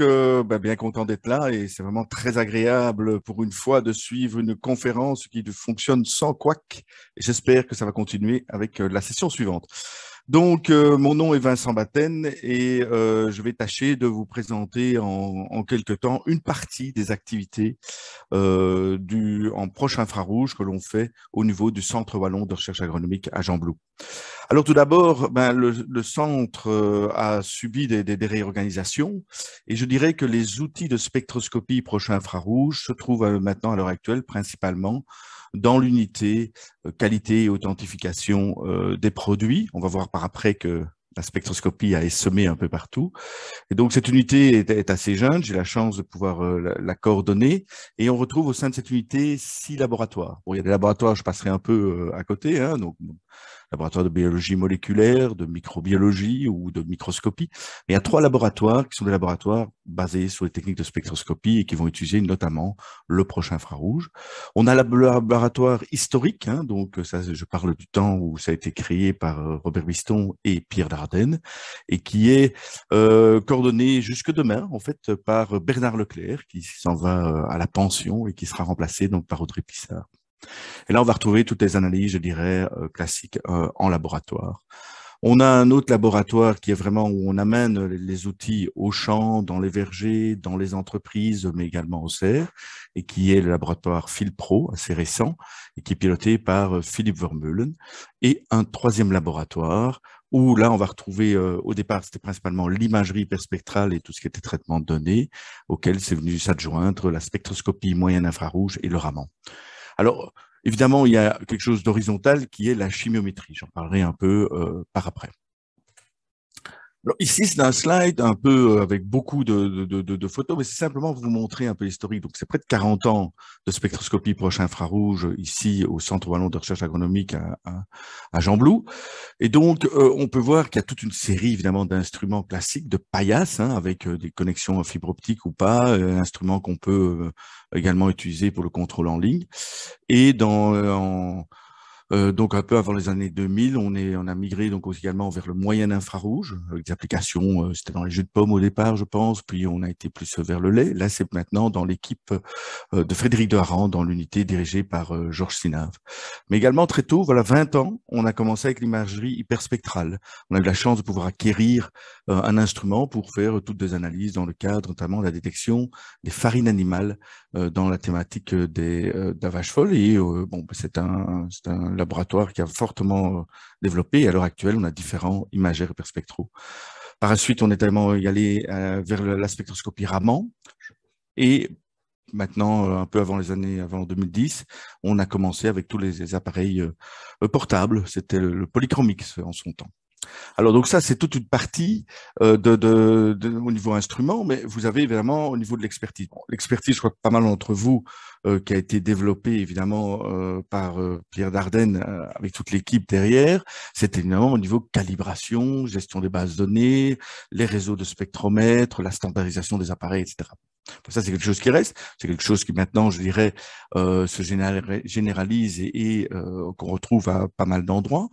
euh, bien content d'être là et c'est vraiment très agréable pour une fois de suivre une conférence qui fonctionne sans et J'espère que ça va continuer avec euh, la session suivante. Donc, euh, mon nom est Vincent Batten et euh, je vais tâcher de vous présenter en, en quelques temps une partie des activités euh, du, en proche infrarouge que l'on fait au niveau du Centre Wallon de recherche agronomique à Jean-Blou. Alors tout d'abord, ben, le, centre a subi des, des, des, réorganisations et je dirais que les outils de spectroscopie proche infrarouge se trouvent maintenant à l'heure actuelle principalement dans l'unité qualité et authentification des produits. On va voir par après que la spectroscopie a semé un peu partout. Et donc cette unité est, assez jeune, j'ai la chance de pouvoir euh, la, coordonner, et on retrouve au sein de cette unité six laboratoires. Bon, il y a des laboratoires, je passerai un peu euh, à côté, hein, donc laboratoire de biologie moléculaire, de microbiologie ou de microscopie. il y a trois laboratoires qui sont des laboratoires basés sur les techniques de spectroscopie et qui vont utiliser notamment le prochain infrarouge. On a le laboratoire historique, hein, donc ça, je parle du temps où ça a été créé par euh, Robert Biston et Pierre Dardenne, et qui est euh, coordonné jusque demain, en fait, par Bernard Leclerc, qui s'en va euh, à la pension et qui sera remplacé donc par Audrey Pissard. Et là, on va retrouver toutes les analyses, je dirais, euh, classiques euh, en laboratoire. On a un autre laboratoire qui est vraiment où on amène les outils aux champs, dans les vergers, dans les entreprises, mais également au CER, et qui est le laboratoire Philpro, assez récent, et qui est piloté par euh, Philippe Vermeulen. Et un troisième laboratoire où là, on va retrouver, au départ, c'était principalement l'imagerie hyperspectrale et tout ce qui était traitement de données, auquel c'est venu s'adjoindre la spectroscopie moyenne infrarouge et le raman. Alors, évidemment, il y a quelque chose d'horizontal qui est la chimiométrie. J'en parlerai un peu euh, par après ici, c'est un slide un peu euh, avec beaucoup de, de, de, de photos, mais c'est simplement vous montrer un peu l'historique. Donc, c'est près de 40 ans de spectroscopie proche infrarouge ici au Centre Wallon de Recherche Agronomique à, à, à Et donc, euh, on peut voir qu'il y a toute une série, évidemment, d'instruments classiques, de paillasses, hein, avec euh, des connexions fibre optique ou pas, euh, instruments qu'on peut également utiliser pour le contrôle en ligne. Et dans... Euh, donc un peu avant les années 2000, on, est, on a migré donc également vers le moyen infrarouge, avec des applications, euh, c'était dans les jus de pommes au départ je pense, puis on a été plus vers le lait. Là c'est maintenant dans l'équipe euh, de Frédéric de Haran, dans l'unité dirigée par Georges Sinave. Mais également très tôt, voilà 20 ans, on a commencé avec l'imagerie hyperspectrale. On a eu la chance de pouvoir acquérir un instrument pour faire toutes des analyses dans le cadre notamment de la détection des farines animales dans la thématique des, euh, Et bon, c'est un, un laboratoire qui a fortement euh, développé. Et à l'heure actuelle, on a différents et hyperspectraux. Par la suite, on est tellement euh, allé euh, vers la spectroscopie Raman. Et maintenant, un peu avant les années, avant 2010, on a commencé avec tous les appareils portables. C'était le Polychromix en son temps. Alors donc ça, c'est toute une partie euh, au niveau instrument, mais vous avez évidemment au niveau de l'expertise. l'expertise, je crois que pas mal d'entre vous, euh, qui a été développée évidemment euh, par Pierre Dardenne avec toute l'équipe derrière, c'est évidemment au niveau calibration, gestion des bases données, les réseaux de spectromètres, la standardisation des appareils, etc. Ça, c'est quelque chose qui reste, c'est quelque chose qui maintenant, je dirais, se généralise et qu'on retrouve à pas mal d'endroits.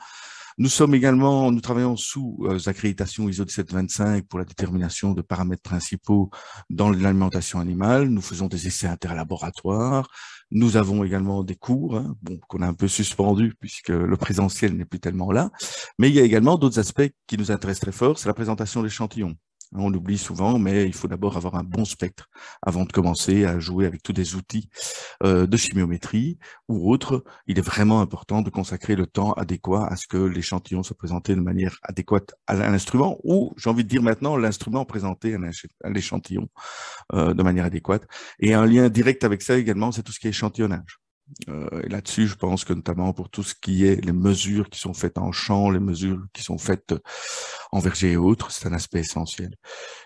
Nous sommes également, nous travaillons sous euh, accréditation ISO 1725 pour la détermination de paramètres principaux dans l'alimentation animale. Nous faisons des essais interlaboratoires. Nous avons également des cours, hein, bon, qu'on a un peu suspendus puisque le présentiel n'est plus tellement là. Mais il y a également d'autres aspects qui nous intéressent très fort, c'est la présentation d'échantillons. On l'oublie souvent, mais il faut d'abord avoir un bon spectre avant de commencer à jouer avec tous des outils euh, de chimiométrie ou autres. Il est vraiment important de consacrer le temps adéquat à ce que l'échantillon soit présenté de manière adéquate à l'instrument ou, j'ai envie de dire maintenant, l'instrument présenté à l'échantillon euh, de manière adéquate. Et un lien direct avec ça également, c'est tout ce qui est échantillonnage. Euh, et là-dessus, je pense que notamment pour tout ce qui est les mesures qui sont faites en champ, les mesures qui sont faites euh, en verger et autres, c'est un aspect essentiel.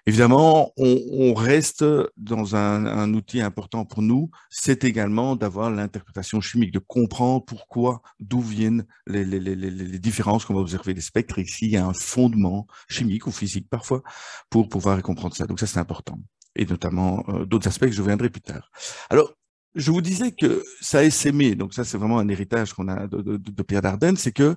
Évidemment, on, on reste dans un, un, outil important pour nous, c'est également d'avoir l'interprétation chimique, de comprendre pourquoi, d'où viennent les, les, les, les différences qu'on va observer des spectres, Ici, s'il y a un fondement chimique ou physique parfois pour pouvoir comprendre ça. Donc ça, c'est important et notamment euh, d'autres aspects que je reviendrai plus tard. Alors, je vous disais que ça a semé, donc ça c'est vraiment un héritage qu'on a de, Pierre Dardenne, c'est que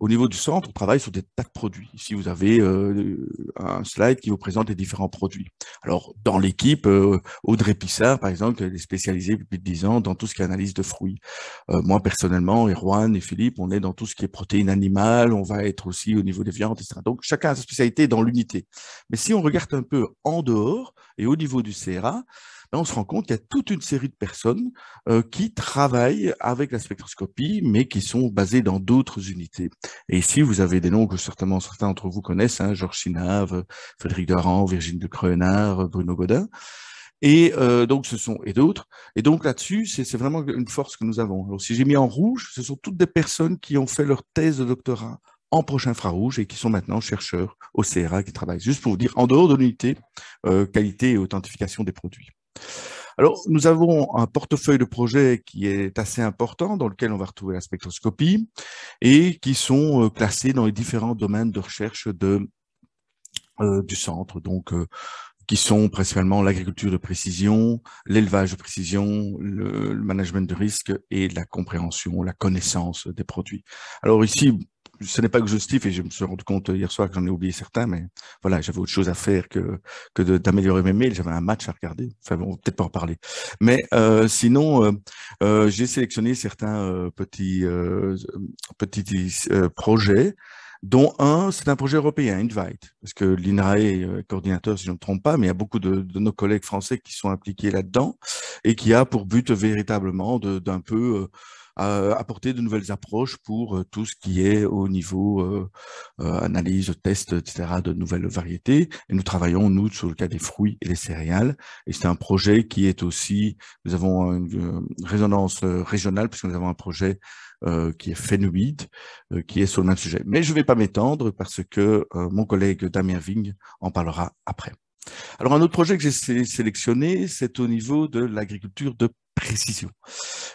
au niveau du centre, on travaille sur des tas de produits. Ici, vous avez euh, un slide qui vous présente les différents produits. Alors, dans l'équipe, euh, Audrey Pissard, par exemple, est spécialisée depuis 10 ans dans tout ce qui est analyse de fruits. Euh, moi, personnellement, et Juan et Philippe, on est dans tout ce qui est protéines animales, on va être aussi au niveau des viandes, etc. Donc, chacun a sa spécialité dans l'unité. Mais si on regarde un peu en dehors et au niveau du CRA, on se rend compte qu'il y a toute une série de personnes euh, qui travaillent avec la spectroscopie, mais qui sont basées dans d'autres unités. Et ici, vous avez des noms que certainement certains d'entre vous connaissent, hein, Georges Chinave, Frédéric Daran, Virginie de Creunard, Bruno Godin et euh, donc ce sont et d'autres et donc là-dessus c'est vraiment une force que nous avons alors si j'ai mis en rouge ce sont toutes des personnes qui ont fait leur thèse de doctorat en proche infrarouge et qui sont maintenant chercheurs au CRA qui travaillent juste pour vous dire en dehors de l'unité euh, qualité et authentification des produits alors, nous avons un portefeuille de projets qui est assez important, dans lequel on va retrouver la spectroscopie, et qui sont euh, classés dans les différents domaines de recherche de, euh, du centre, donc euh, qui sont principalement l'agriculture de précision, l'élevage de précision, le, le management de risque et la compréhension, la connaissance des produits. Alors ici, ce n'est pas exhaustif et je me suis rendu compte hier soir que j'en ai oublié certains, mais voilà, j'avais autre chose à faire que, que d'améliorer mes mails. J'avais un match à regarder. Enfin, on peut-être pas en parler. Mais euh, sinon, euh, euh, j'ai sélectionné certains petits, petits projets dont un, c'est un projet européen, Invite, parce que l'INRAE est coordinateur, si je ne me trompe pas, mais il y a beaucoup de, de nos collègues français qui sont impliqués là-dedans et qui a pour but véritablement d'un peu euh, apporter de nouvelles approches pour euh, tout ce qui est au niveau euh, analyse, test, etc., de nouvelles variétés. Et nous travaillons, nous, sur le cas des fruits et des céréales. Et c'est un projet qui est aussi, nous avons une résonance régionale, puisque nous avons un projet qui est phénoïde, qui est sur le même sujet. Mais je ne vais pas m'étendre parce que mon collègue Damien ving en parlera après. Alors un autre projet que j'ai sélectionné, c'est au niveau de l'agriculture de précision.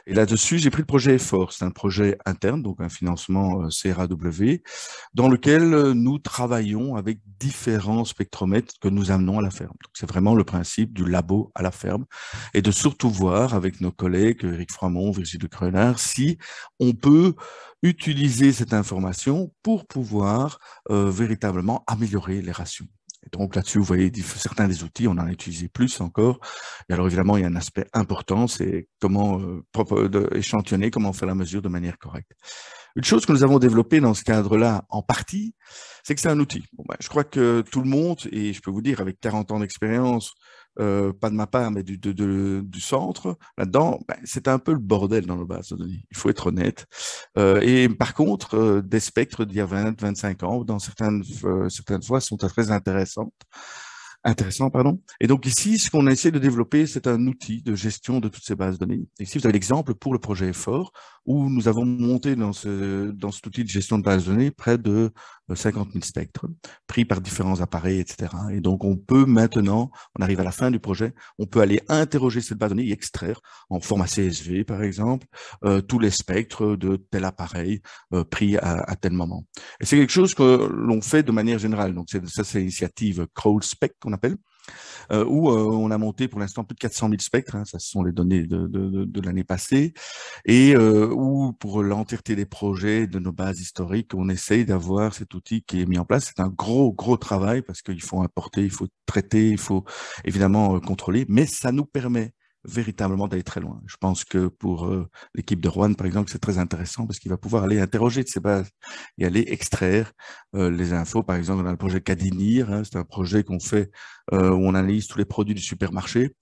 Et là-dessus, j'ai pris le projet EFFORT. C'est un projet interne, donc un financement euh, CRAW, dans lequel euh, nous travaillons avec différents spectromètres que nous amenons à la ferme. C'est vraiment le principe du labo à la ferme et de surtout voir avec nos collègues Eric Froimont, de Crenard, si on peut utiliser cette information pour pouvoir euh, véritablement améliorer les rations donc là-dessus, vous voyez certains des outils, on en a utilisé plus encore. Et alors évidemment, il y a un aspect important, c'est comment euh, échantillonner, comment faire la mesure de manière correcte. Une chose que nous avons développée dans ce cadre-là, en partie, c'est que c'est un outil. Ben, je crois que tout le monde, et je peux vous dire, avec 40 ans d'expérience, euh, pas de ma part, mais du, du centre, là-dedans, ben, un peu le bordel dans le de données, Il faut être honnête. Euh, et par contre, euh, des spectres d'il y a 20, 25 ans, dans certaines, certaines fois, sont très intéressantes. Intéressant, pardon. Et donc ici, ce qu'on a essayé de développer, c'est un outil de gestion de toutes ces bases de données. Ici, vous avez l'exemple pour le projet Effort, où nous avons monté dans, ce, dans cet outil de gestion de bases de données près de 50 euh, 000 spectres pris par différents appareils, etc. Et donc, on peut maintenant, on arrive à la fin du projet, on peut aller interroger cette base de données et extraire en format CSV, par exemple, euh, tous les spectres de tel appareil euh, pris à, tel moment. Et c'est quelque chose que l'on fait de manière générale. Donc, ça, c'est l'initiative Spec qu'on appelle. Euh, où euh, on a monté pour l'instant plus de 400 000 spectres, hein, ça ce sont les données de, de, l'année passée, et euh, où pour l'entièreté des projets de nos bases historiques, on essaye d'avoir cet outil qui est mis en place. C'est un gros, gros travail parce qu'il faut importer, il faut traiter, il faut évidemment contrôler, mais ça nous permet véritablement d'aller très loin. Je pense que pour euh, l'équipe de Rouen, par exemple, c'est très intéressant parce qu'il va pouvoir aller interroger de ses bases et aller extraire euh, les infos. Par exemple, dans le projet Cadinir, hein, c'est un projet qu'on fait euh, où on analyse tous les produits du supermarché.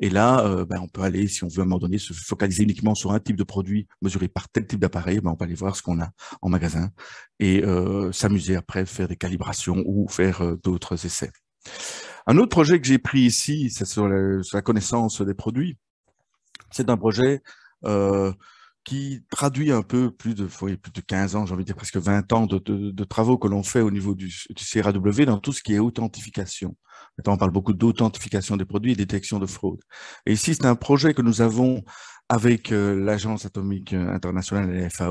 Et là, ben, on peut aller, si on veut à un moment donné, se focaliser uniquement sur un type de produit mesuré par tel type d'appareil, ben, on peut aller voir ce qu'on a en magasin et s'amuser après, faire des calibrations ou faire d'autres essais. Un autre projet que j'ai pris ici, c'est sur, la connaissance des produits. C'est un projet euh, qui traduit un peu plus de, plus de 15 ans, j'ai envie de dire presque 20 ans de, travaux que l'on fait au niveau du, du, CRAW dans tout ce qui est authentification. Maintenant, on parle beaucoup d'authentification des produits et détection de fraude. Et ici, c'est un projet que nous avons avec euh, l'Agence atomique euh, internationale et la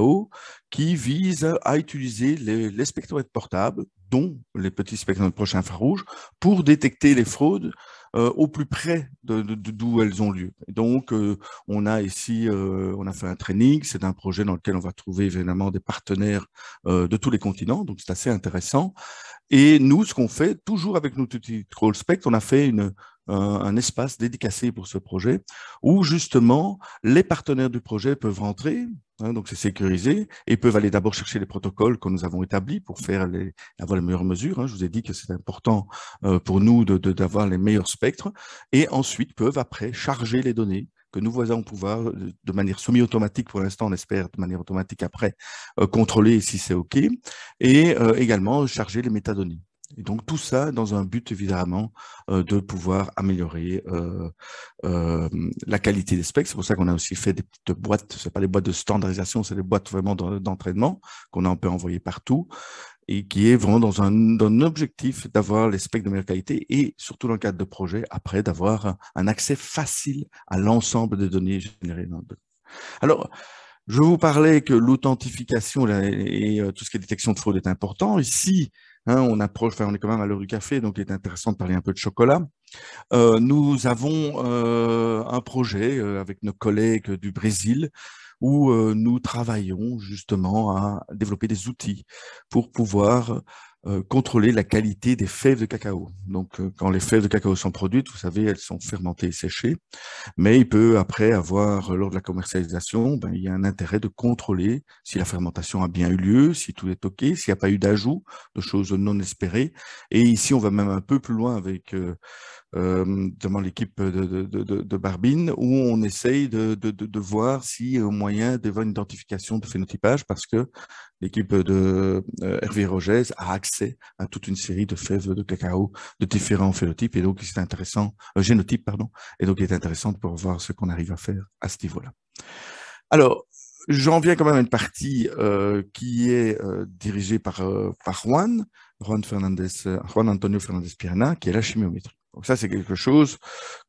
qui vise à utiliser les, les spectromètres portables, dont les petits spectromètres proche infrarouges, pour détecter les fraudes euh, au plus près d'où de, de, elles ont lieu. donc, euh, on a ici, euh, on a fait un training, c'est un projet dans lequel on va trouver évidemment des partenaires de tous les continents, donc c'est assez intéressant. Et nous, ce qu'on fait, toujours avec notre outil Troll on a fait une, un espace dédicacé pour ce projet, où justement les partenaires du projet peuvent rentrer, hein, donc c'est sécurisé, et peuvent aller d'abord chercher les protocoles que nous avons établis pour faire les, avoir les meilleures mesures. Hein. Je vous ai dit que c'est important euh, pour nous d'avoir de, d'avoir les meilleurs spectres, et ensuite peuvent après charger les données que nous voisons pouvoir, euh, de manière semi-automatique pour l'instant, on espère de manière automatique après, euh, contrôler si c'est OK, et également charger les métadonnées. Et donc tout ça dans un but évidemment euh, de pouvoir améliorer euh, euh, la qualité des specs. C'est pour ça qu'on a aussi fait des petites boîtes, Ce n'est pas des boîtes de standardisation, c'est des boîtes vraiment d'entraînement qu'on a un peu envoyées partout et qui est vraiment dans un, objectif d'avoir les specs de meilleure qualité et surtout dans le cadre de projet, après d'avoir un, accès facile à l'ensemble des données générées dans le Alors, je vous parlais que l'authentification et tout ce qui est détection de fraude est important. Ici, Hein, on approche, enfin, on est quand même à l'heure du café, donc il est intéressant de parler un peu de chocolat. Euh, nous avons euh, un projet euh, avec nos collègues du Brésil où nous travaillons justement à développer des outils pour pouvoir euh, contrôler la qualité des fèves de cacao. Donc, euh, quand les fèves de cacao sont produites, vous savez, elles sont fermentées et séchées, mais il peut après avoir, lors de la commercialisation, ben, il y a un intérêt de contrôler si la fermentation a bien eu lieu, si tout est OK, s'il n'y a pas eu d'ajout de choses non espérées. Et ici, on va même un peu plus loin avec euh, notamment euh, l'équipe de, de, de, Barbine, où on essaye de, voir si euh, au moyen d'avoir une identification de phénotypage, parce que l'équipe de euh, Hervé Rogès a accès à toute une série de fèves de cacao de différents phénotypes, et donc c'est intéressant, euh, pardon, et donc il est intéressant pour voir ce qu'on arrive à faire à ce niveau-là. Alors, j'en viens quand même à une partie qui est dirigée par, par Juan, Juan, Fernandez, Juan Antonio Fernandez Pirana, qui est la chimiométrie. Donc ça, c'est quelque chose,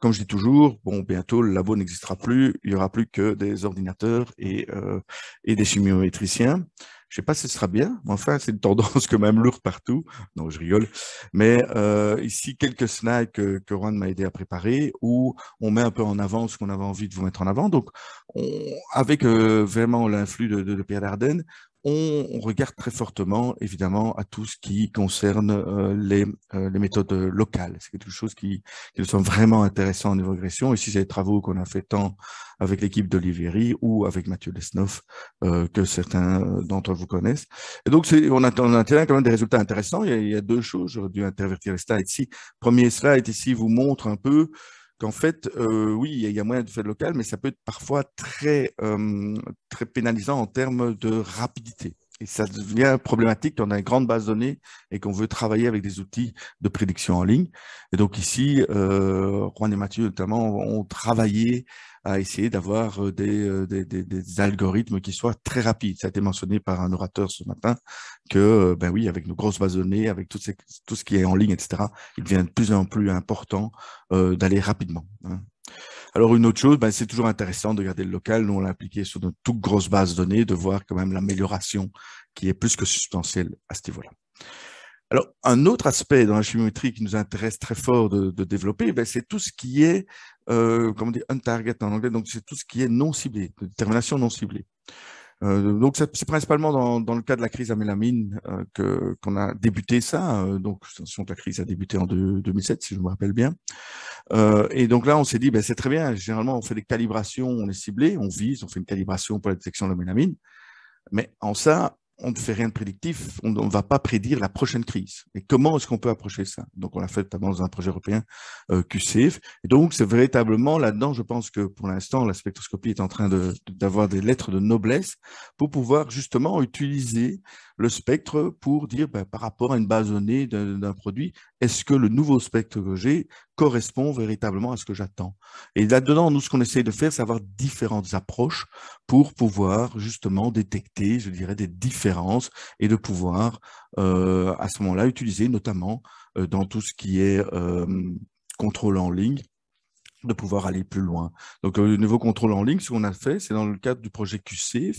comme je dis toujours, bon, bientôt le labo n'existera plus, il n'y aura plus que des ordinateurs et, euh, des chimiométriciens. Je ne sais pas si ce sera bien, mais enfin, c'est une tendance que même lourde partout. Non, je rigole. Mais euh, ici, quelques snacks que, que m'a aidé à préparer, où on met un peu en avant ce qu'on avait envie de vous mettre en avant. Donc, on, avec euh, vraiment l'influx de, Pierre d'Ardenne on, regarde très fortement, évidemment, à tout ce qui concerne euh, euh, les, méthodes euh, locales. C'est quelque chose qui, qui nous semble vraiment intéressant en évolution. Ici, c'est des travaux qu'on a fait tant avec l'équipe d'Olivieri ou avec Mathieu Lesnoff, que certains d'entre vous connaissent. Et donc, on a, on quand même des résultats intéressants. Il y a, deux choses. J'aurais dû intervertir les slides ici. Premier slide ici vous montre un peu qu'en fait, euh, oui, il y a moyen de faire local, mais ça peut être parfois très, euh, très pénalisant en termes de rapidité. Et ça devient problématique quand on a une grande base de données et qu'on veut travailler avec des outils de prédiction en ligne. Et donc ici, euh, Juan et Mathieu notamment ont travaillé à essayer d'avoir euh, euh, des, des, algorithmes qui soient très rapides. Ça a été mentionné par un orateur ce matin que, euh, ben oui, avec nos grosses bases de données, avec tout, tout ce qui est en ligne, etc., il devient de plus en plus important d'aller rapidement. Hein. Alors une autre chose, ben c'est toujours intéressant de garder le local. Nous, on l'a appliqué sur nos toutes grosses bases de données, de voir quand même l'amélioration qui est plus que substantielle à ce niveau-là. Alors, un autre aspect dans la chimiométrie qui nous intéresse très fort de, de développer, ben c'est tout ce qui est euh, comment dire, target en anglais, donc c'est tout ce qui est non ciblé, de détermination non ciblée. Euh, donc c'est principalement dans, dans, le cas de la crise à mélamine euh, que qu'on a débuté ça. Euh, donc la crise a débuté en 2007 si je me rappelle bien. Euh, et donc là on s'est dit ben, c'est très bien. Généralement on fait des calibrations, on est ciblé, on vise, on fait une calibration pour la détection de la mélamine. Mais en ça on ne fait rien de prédictif, on ne va pas prédire la prochaine crise. Et comment est-ce qu'on peut approcher ça Donc, on l'a fait notamment dans un projet européen euh, QCF. Et donc, c'est véritablement là-dedans, je pense que pour l'instant, la spectroscopie est en train d'avoir des lettres de noblesse pour pouvoir justement utiliser le spectre pour dire, ben, par rapport à une base donnée d'un produit, est-ce que le nouveau spectre que j'ai correspond véritablement à ce que j'attends Et là-dedans, nous, ce qu'on essaye de faire, c'est avoir différentes approches pour pouvoir justement détecter, je dirais, des différences et de pouvoir euh, à ce moment-là utiliser, notamment euh, dans tout ce qui est euh, contrôle en ligne, de pouvoir aller plus loin. Donc, le nouveau contrôle en ligne, ce qu'on a fait, c'est dans le cadre du projet QC,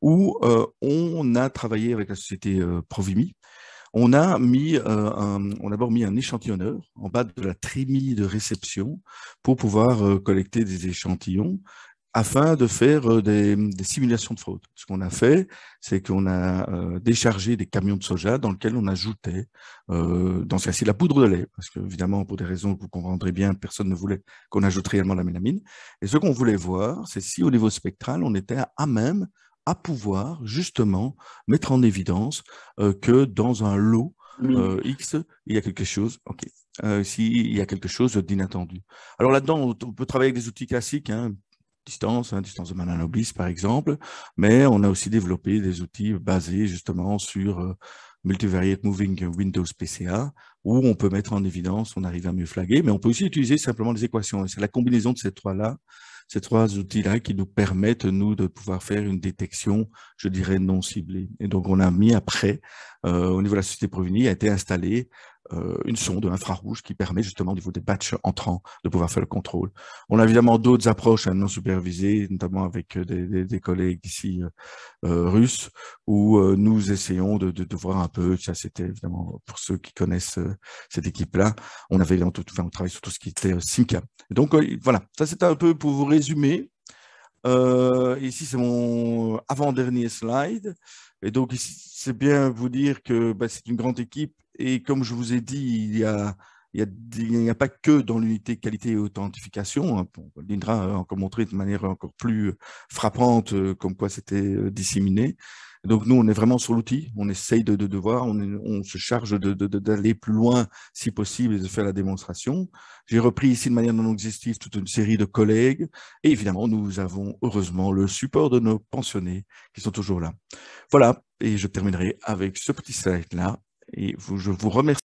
où on a travaillé avec la société Provimi, on a mis, euh, un, on a d'abord mis un échantillonneur en bas de la trémie de réception pour pouvoir euh, collecter des échantillons afin de faire euh, des, simulations de fraude. Ce qu'on a fait, c'est qu'on a déchargé des camions de soja dans lesquels on ajoutait, dans ce cas-ci, la poudre de lait, parce que évidemment, pour des raisons que vous comprendrez bien, personne ne voulait qu'on ajoute réellement la mélamine. Et ce qu'on voulait voir, c'est si au niveau spectral, on était à même à pouvoir justement mettre en évidence que dans un lot mmh. X, il y a quelque chose. Ok. S'il y a quelque chose d'inattendu. Alors là-dedans, on, peut travailler avec des outils classiques, hein, distance, hein, distance de Mananobis par exemple, mais on a aussi développé des outils basés justement sur Multivariate Moving Windows PCA, où on peut mettre en évidence, on arrive à mieux flaguer, mais on peut aussi utiliser simplement les équations. Hein. C'est la combinaison de ces trois-là ces trois outils-là qui nous permettent, nous, de pouvoir faire une détection, je dirais, non ciblée. Et donc, on a mis après, euh, au niveau de la société Proveni, a été installé euh, une sonde infrarouge qui permet justement au niveau des batchs entrants de pouvoir faire le contrôle. On a évidemment d'autres approches non supervisées, notamment avec euh, des, des, des collègues ici euh, euh russes, où nous essayons de, de, voir un peu, ça c'était évidemment pour ceux qui connaissent cette équipe-là, on avait on, on travaillé sur tout ce qui était SIMCA. Donc voilà, ça c'était un peu pour vous résumer. ici c'est mon avant-dernier slide. Et donc, c'est bien vous dire que bah, c'est une grande équipe. Et comme je vous ai dit, il y a, il n'y a, a, pas que dans l'unité qualité et authentification. Hein, l'Indra a hein, encore montré de manière encore plus frappante euh, comme quoi c'était euh, disséminé. Donc nous, on est vraiment sur l'outil, on essaye de, de, voir, on, se charge d'aller plus loin si possible et de faire la démonstration. J'ai repris ici de manière non exhaustive toute une série de collègues et évidemment, nous avons heureusement le support de nos pensionnés qui sont toujours là. Voilà, et je terminerai avec ce petit slide-là et vous, je vous remercie.